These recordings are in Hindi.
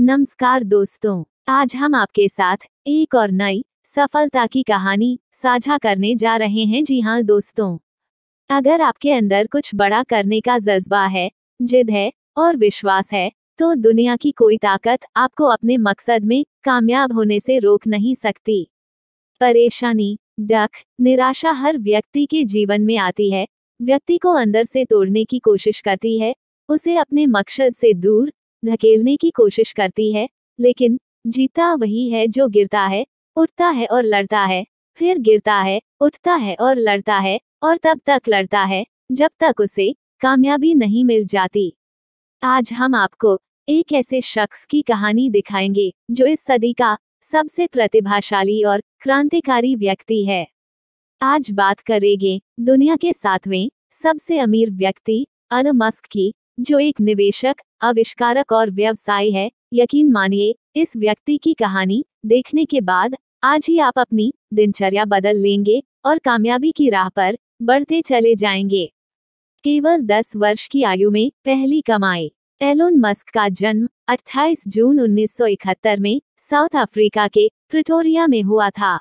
नमस्कार दोस्तों आज हम आपके साथ एक और नई सफलता की कहानी साझा करने जा रहे हैं जी हाँ दोस्तों अगर आपके अंदर कुछ बड़ा करने का जज्बा है जिद है और विश्वास है तो दुनिया की कोई ताकत आपको अपने मकसद में कामयाब होने से रोक नहीं सकती परेशानी डक निराशा हर व्यक्ति के जीवन में आती है व्यक्ति को अंदर से तोड़ने की कोशिश करती है उसे अपने मकसद से दूर धकेलने की कोशिश करती है लेकिन जीता वही है जो गिरता है उठता है और लड़ता है फिर गिरता है उठता है और लड़ता है और तब तक लड़ता है जब तक उसे कामयाबी नहीं मिल जाती आज हम आपको एक ऐसे शख्स की कहानी दिखाएंगे जो इस सदी का सबसे प्रतिभाशाली और क्रांतिकारी व्यक्ति है आज बात करेंगे दुनिया के सातवें सबसे अमीर व्यक्ति अल मस्क की जो एक निवेशक आविष्कारक और व्यवसायी है यकीन मानिए इस व्यक्ति की कहानी देखने के बाद आज ही आप अपनी दिनचर्या बदल लेंगे और कामयाबी की राह पर बढ़ते चले जाएंगे केवल 10 वर्ष की आयु में पहली कमाई एलोन मस्क का जन्म 28 जून 1971 में साउथ अफ्रीका के प्रिटोरिया में हुआ था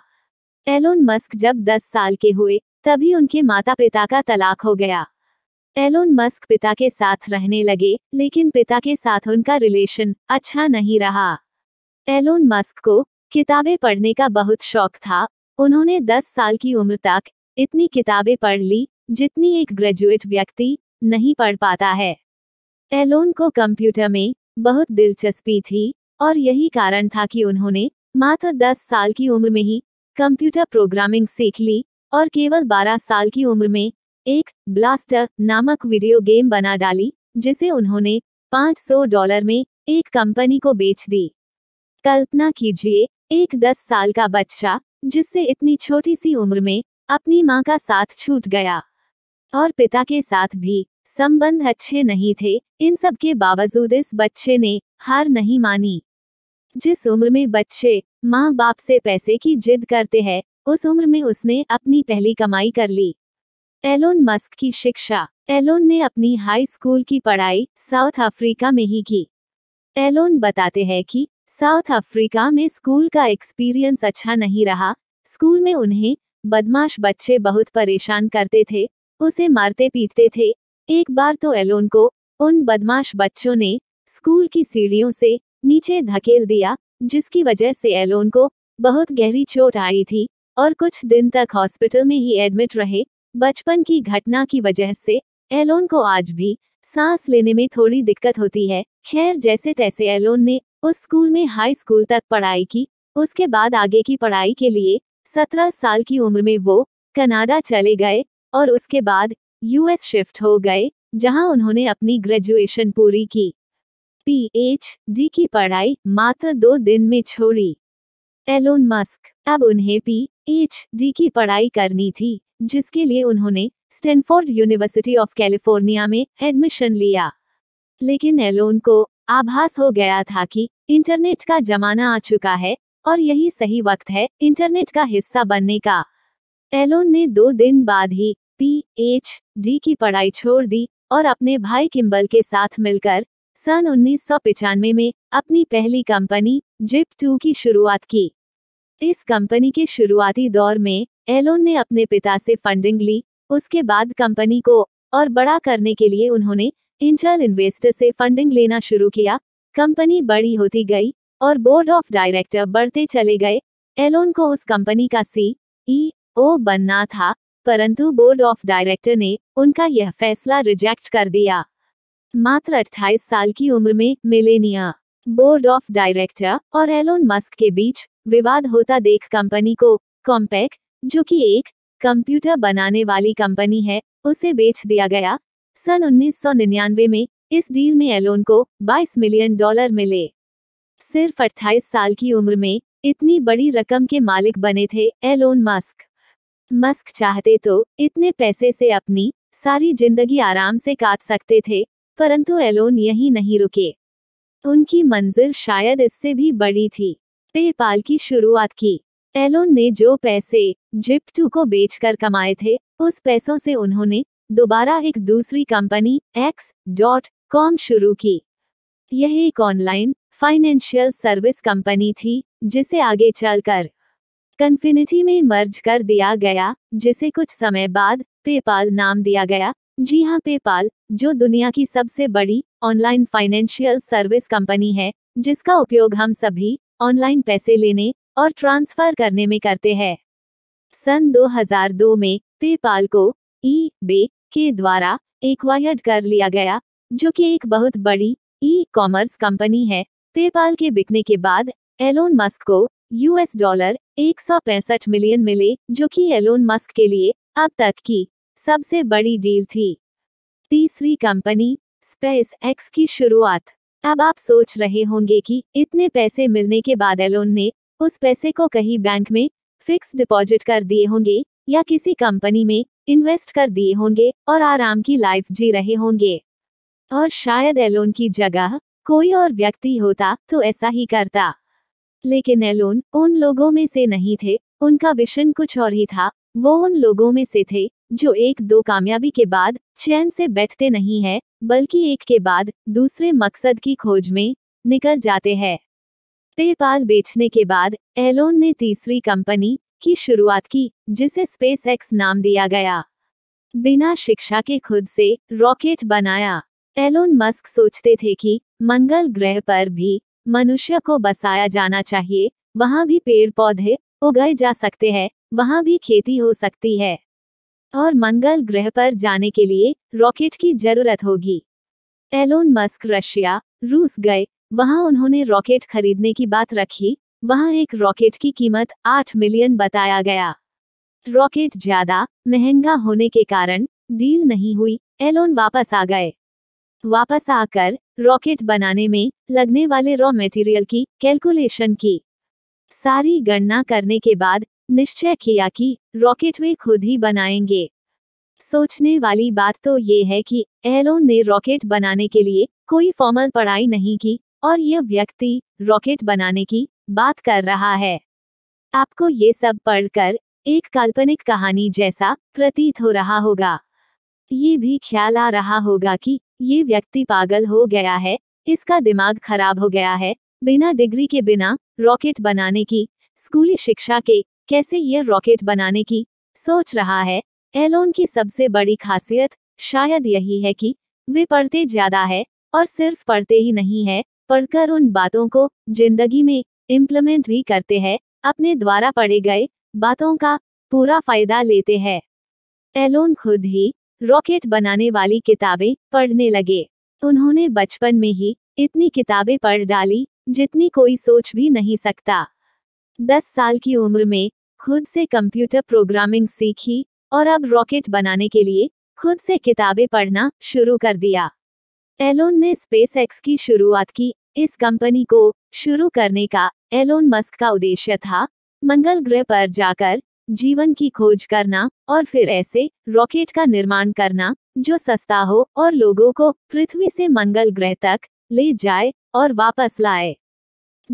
एलोन मस्क जब 10 साल के हुए तभी उनके माता पिता का तलाक हो गया एलोन मस्क पिता के साथ रहने लगे लेकिन पिता के साथ उनका रिलेशन अच्छा नहीं रहा एलोन मस्क को किताबें पढ़ने का बहुत शौक था उन्होंने 10 साल की उम्र तक इतनी किताबें पढ़ ली जितनी एक ग्रेजुएट व्यक्ति नहीं पढ़ पाता है एलोन को कंप्यूटर में बहुत दिलचस्पी थी और यही कारण था कि उन्होंने मात्र 10 साल की उम्र में ही कंप्यूटर प्रोग्रामिंग सीख ली और केवल 12 साल की उम्र में एक ब्लास्टर नामक वीडियो गेम बना डाली जिसे उन्होंने 500 डॉलर में एक कंपनी को बेच दी कल्पना कीजिए एक 10 साल का बच्चा जिससे इतनी छोटी सी उम्र में अपनी माँ का साथ छूट गया और पिता के साथ भी संबंध अच्छे नहीं थे इन सब के बावजूद इस बच्चे ने हार नहीं मानी जिस उम्र में बच्चे माँ बाप से पैसे की जिद करते हैं उस उम्र में उसने अपनी पहली कमाई कर ली एलोन मस्क की शिक्षा एलोन ने अपनी हाई स्कूल की पढ़ाई साउथ अफ्रीका में ही की एलोन बताते हैं कि साउथ अफ्रीका में स्कूल का एक्सपीरियंस अच्छा नहीं रहा स्कूल में उन्हें बदमाश बच्चे बहुत परेशान करते थे उसे मारते पीटते थे एक बार तो एलोन को उन बदमाश बच्चों ने स्कूल की सीढ़ियों से नीचे धकेल दिया जिसकी वजह से एलोन को बहुत गहरी चोट आई थी और कुछ दिन तक हॉस्पिटल में ही एडमिट रहे बचपन की घटना की वजह से एलोन को आज भी सांस लेने में थोड़ी दिक्कत होती है खैर जैसे तैसे एलोन ने उस स्कूल में हाई स्कूल तक पढ़ाई की उसके बाद आगे की पढ़ाई के लिए सत्रह साल की उम्र में वो कनाडा चले गए और उसके बाद यूएस शिफ्ट हो गए जहां उन्होंने अपनी ग्रेजुएशन पूरी की पीएचडी की पढ़ाई मात्र दो दिन में छोड़ी एलोन मस्क अब उन्हें पी एच डी की पढ़ाई करनी थी जिसके लिए उन्होंने स्टैनफोर्ड यूनिवर्सिटी ऑफ कैलिफोर्निया में एडमिशन लिया लेकिन एलोन को आभास हो गया था कि इंटरनेट का जमाना आ चुका है और यही सही वक्त है इंटरनेट का हिस्सा बनने का एलोन ने दो दिन बाद ही पी एच डी की पढ़ाई छोड़ दी और अपने भाई किम्बल के साथ मिलकर सन उन्नीस में अपनी पहली कंपनी जिप टू की शुरुआत की इस कंपनी के शुरुआती दौर में एलोन ने अपने पिता से फंडिंग ली उसके बाद कंपनी को और बड़ा करने के लिए उन्होंने इंचल इन्वेस्टर से फंडिंग लेना शुरू किया कंपनी बड़ी होती गई और बोर्ड ऑफ डायरेक्टर बढ़ते चले गए एलोन को उस कंपनी का सी ई ओ बनना था परंतु बोर्ड ऑफ डायरेक्टर ने उनका यह फैसला रिजेक्ट कर दिया मात्र 28 साल की उम्र में मिलेनिया बोर्ड ऑफ डायरेक्टर और एलोन मस्क के बीच विवाद होता देख कंपनी को कॉम्पैक जो कि एक कंप्यूटर बनाने वाली कंपनी है उसे बेच दिया गया सन 1999 में इस डील में एलोन को 22 मिलियन डॉलर मिले सिर्फ 28 साल की उम्र में इतनी बड़ी रकम के मालिक बने थे एलोन मस्क मस्क चाहते तो इतने पैसे से अपनी सारी जिंदगी आराम से काट सकते थे परंतु एलोन यही नहीं रुके उनकी मंजिल शायद इससे भी बड़ी थी पेपाल की शुरुआत की एलोन ने जो पैसे जिप टू को बेचकर कमाए थे उस पैसों से उन्होंने दोबारा एक दूसरी कंपनी एक्स डॉट कॉम शुरू की यह एक ऑनलाइन फाइनेंशियल सर्विस कंपनी थी जिसे आगे चलकर कन्फिनिटी में मर्ज कर दिया गया जिसे कुछ समय बाद पेपाल नाम दिया गया जी हाँ पेपाल जो दुनिया की सबसे बड़ी ऑनलाइन फाइनेंशियल सर्विस कंपनी है जिसका उपयोग हम सभी ऑनलाइन पैसे लेने और ट्रांसफर करने में करते हैं सन 2002 में पेपाल को ई बे के द्वारा एक्वायर्ड कर लिया गया जो कि एक बहुत बड़ी ई कॉमर्स कंपनी है पेपाल के बिकने के बाद एलोन मस्क को यूएस डॉलर एक मिलियन मिले जो कि एलोन मस्क के लिए अब तक की सबसे बड़ी डील थी तीसरी कंपनी स्पेस एक्स की शुरुआत अब आप सोच रहे होंगे कि इतने पैसे मिलने के बाद एलोन ने उस पैसे को कहीं बैंक में फिक्स डिपॉजिट कर दिए होंगे या किसी कंपनी में इन्वेस्ट कर दिए होंगे और आराम की लाइफ जी रहे होंगे और शायद एलोन की जगह कोई और व्यक्ति होता तो ऐसा ही करता लेकिन एलोन उन लोगों में से नहीं थे उनका विशन कुछ और ही था वो उन लोगों में से थे जो एक दो कामयाबी के बाद चैन से बैठते नहीं है बल्कि एक के बाद दूसरे मकसद की खोज में निकल जाते हैं पेपाल बेचने के बाद एलोन ने तीसरी कंपनी की शुरुआत की जिसे स्पेस एक्स नाम दिया गया बिना शिक्षा के खुद से रॉकेट बनाया एलोन मस्क सोचते थे कि मंगल ग्रह पर भी मनुष्य को बसाया जाना चाहिए वहाँ भी पेड़ पौधे उगाए जा सकते हैं वहाँ भी खेती हो सकती है और मंगल ग्रह पर जाने के लिए रॉकेट की जरूरत होगी एलोन मस्क रशिया रूस गए वहां उन्होंने रॉकेट खरीदने की बात रखी वहां एक रॉकेट की कीमत आठ मिलियन बताया गया रॉकेट ज्यादा महंगा होने के कारण डील नहीं हुई एलोन वापस आ गए वापस आकर रॉकेट बनाने में लगने वाले रॉ मटेरियल की कैलकुलेशन की सारी गणना करने के बाद निश्चय किया कि रॉकेट वे खुद ही बनाएंगे सोचने वाली बात तो ये है कि एलोन ने रॉकेट बनाने के लिए कोई फॉर्मल पढ़ाई नहीं की और यह व्यक्ति रॉकेट बनाने की बात कर रहा है आपको ये सब पढ़कर एक काल्पनिक कहानी जैसा प्रतीत हो रहा होगा ये भी ख्याल आ रहा होगा कि ये व्यक्ति पागल हो गया है इसका दिमाग खराब हो गया है बिना डिग्री के बिना रॉकेट बनाने की स्कूली शिक्षा के कैसे यह रॉकेट बनाने की सोच रहा है एलोन की सबसे बड़ी खासियत शायद यही है कि वे पढ़ते ज्यादा है और सिर्फ पढ़ते ही नहीं है पढ़कर उन बातों को जिंदगी में इम्प्लीमेंट भी करते हैं अपने द्वारा पढ़े गए बातों का पूरा फायदा लेते हैं एलोन खुद ही रॉकेट बनाने वाली किताबें पढ़ने लगे उन्होंने बचपन में ही इतनी किताबें पढ़ डाली जितनी कोई सोच भी नहीं सकता दस साल की उम्र में खुद से कंप्यूटर प्रोग्रामिंग सीखी और अब रॉकेट बनाने के लिए खुद से किताबें पढ़ना शुरू कर दिया एलोन ने स्पेस एक्स की शुरुआत की इस कंपनी को शुरू करने का एलोन मस्क का उद्देश्य था मंगल ग्रह पर जाकर जीवन की खोज करना और फिर ऐसे रॉकेट का निर्माण करना जो सस्ता हो और लोगों को पृथ्वी से मंगल ग्रह तक ले जाए और वापस लाए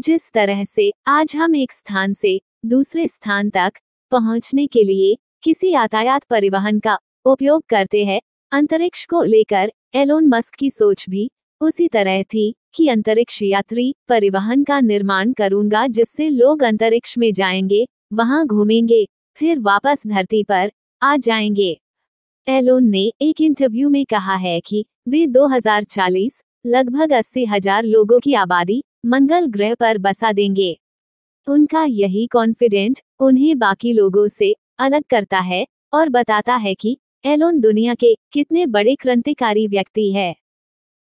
जिस तरह से आज हम एक स्थान से दूसरे स्थान तक पहुंचने के लिए किसी यातायात परिवहन का उपयोग करते हैं अंतरिक्ष को लेकर एलोन मस्क की सोच भी उसी तरह थी कि अंतरिक्ष यात्री परिवहन का निर्माण करूंगा जिससे लोग अंतरिक्ष में जाएंगे वहां घूमेंगे फिर वापस धरती पर आ जाएंगे एलोन ने एक इंटरव्यू में कहा है कि वे 2040 लगभग अस्सी हजार लोगों की आबादी मंगल ग्रह पर बसा देंगे उनका यही कॉन्फिडेंट उन्हें बाकी लोगों से अलग करता है और बताता है कि एलोन दुनिया के कितने बड़े क्रांतिकारी व्यक्ति है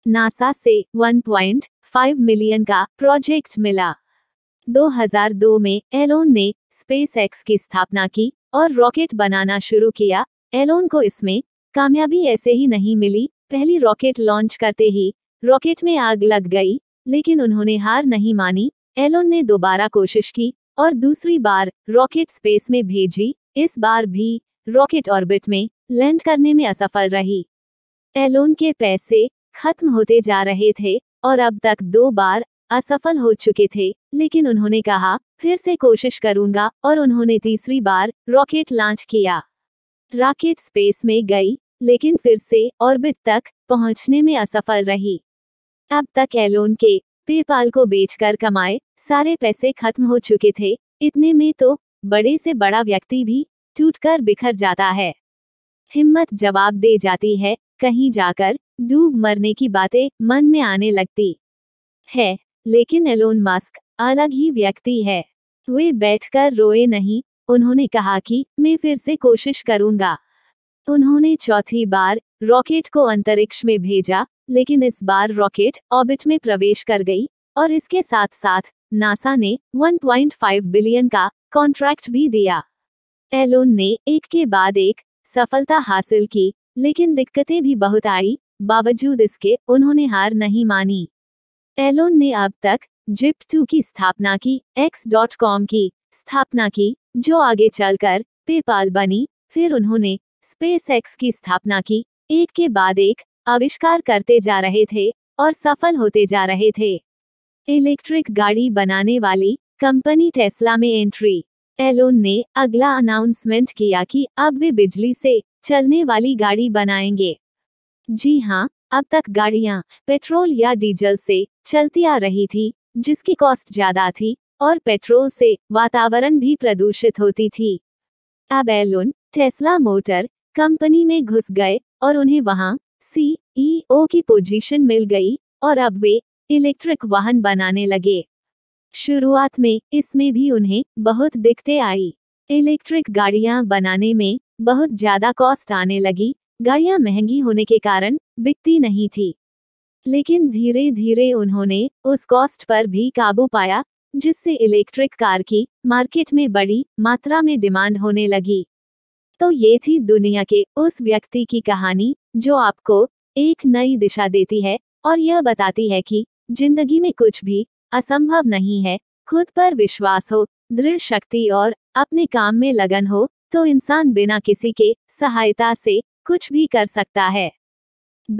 नासा से 1.5 मिलियन का प्रोजेक्ट मिला 2002 में एलोन ने स्पेस एक्स की स्थापना की और रॉकेट बनाना शुरू किया एलोन को इसमें कामयाबी ऐसे ही नहीं मिली पहली रॉकेट लॉन्च करते ही रॉकेट में आग लग गई लेकिन उन्होंने हार नहीं मानी एलोन ने दोबारा कोशिश की और दूसरी बार रॉकेट स्पेस में भेजी इस बार भी रॉकेट ऑर्बिट में लैंड करने में असफल रही एलोन के पैसे खत्म होते जा रहे थे और अब तक दो बार असफल हो चुके थे लेकिन उन्होंने कहा फिर से कोशिश करूंगा और उन्होंने तीसरी बार रॉकेट लॉन्च किया रॉकेट स्पेस में गई लेकिन फिर से ऑर्बिट तक पहुंचने में असफल रही अब तक एलोन के पेपाल को बेचकर कमाए सारे पैसे खत्म हो चुके थे इतने में तो बड़े से बड़ा व्यक्ति भी टूटकर बिखर जाता है हिम्मत जवाब दे जाती है कहीं जाकर डूब मरने की बातें मन में आने लगती है लेकिन एलोन मास्क अलग ही व्यक्ति है वे बैठकर रोए नहीं उन्होंने कहा कि मैं फिर से कोशिश करूंगा उन्होंने चौथी बार रॉकेट को अंतरिक्ष में भेजा लेकिन इस बार रॉकेट ऑर्बिट में प्रवेश कर गई और इसके साथ साथ नासा ने 1.5 बिलियन का कॉन्ट्रैक्ट भी दिया एलोन ने एक के बाद एक सफलता हासिल की लेकिन दिक्कतें भी बहुत आई बावजूद इसके उन्होंने हार नहीं मानी एलोन ने अब तक जिप टू की स्थापना की एक्स डॉट कॉम की स्थापना की जो आगे चलकर पेपाल बनी फिर उन्होंने स्पेस एक्स की स्थापना की एक के बाद एक आविष्कार करते जा रहे थे और सफल होते जा रहे थे इलेक्ट्रिक गाड़ी बनाने वाली कंपनी टेस्ला में एंट्री एलोन ने अगला अनाउंसमेंट किया कि अब वे बिजली से चलने वाली गाड़ी बनाएंगे जी हाँ अब तक गाड़ियाँ पेट्रोल या डीजल से चलती आ रही थी जिसकी कॉस्ट ज्यादा थी और पेट्रोल से वातावरण भी प्रदूषित होती थी अब एलोन टेस्ला मोटर कंपनी में घुस गए और उन्हें वहाँ सीईओ e की पोजीशन मिल गई और अब वे इलेक्ट्रिक वाहन बनाने लगे शुरुआत में इसमें भी उन्हें बहुत दिक्कतें आई इलेक्ट्रिक गाड़ियां बनाने में बहुत ज्यादा कॉस्ट आने लगी गाड़ियां महंगी होने के कारण बिकती नहीं थी लेकिन धीरे धीरे उन्होंने उस कॉस्ट पर भी काबू पाया जिससे इलेक्ट्रिक कार की मार्केट में बड़ी मात्रा में डिमांड होने लगी तो ये थी दुनिया के उस व्यक्ति की कहानी जो आपको एक नई दिशा देती है और यह बताती है कि जिंदगी में कुछ भी असंभव नहीं है खुद पर विश्वास हो दृढ़ शक्ति और अपने काम में लगन हो तो इंसान बिना किसी के सहायता से कुछ भी कर सकता है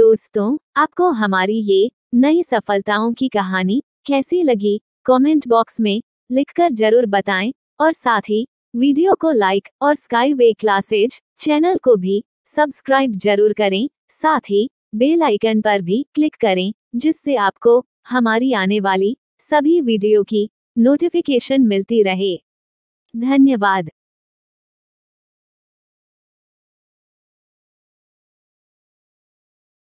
दोस्तों आपको हमारी ये नई सफलताओं की कहानी कैसी लगी कमेंट बॉक्स में लिखकर जरूर बताएं और साथ ही वीडियो को लाइक और स्काई वे क्लासेज चैनल को भी सब्सक्राइब जरूर करें साथ ही बेल आइकन पर भी क्लिक करें जिससे आपको हमारी आने वाली सभी वीडियो की नोटिफिकेशन मिलती रहे धन्यवाद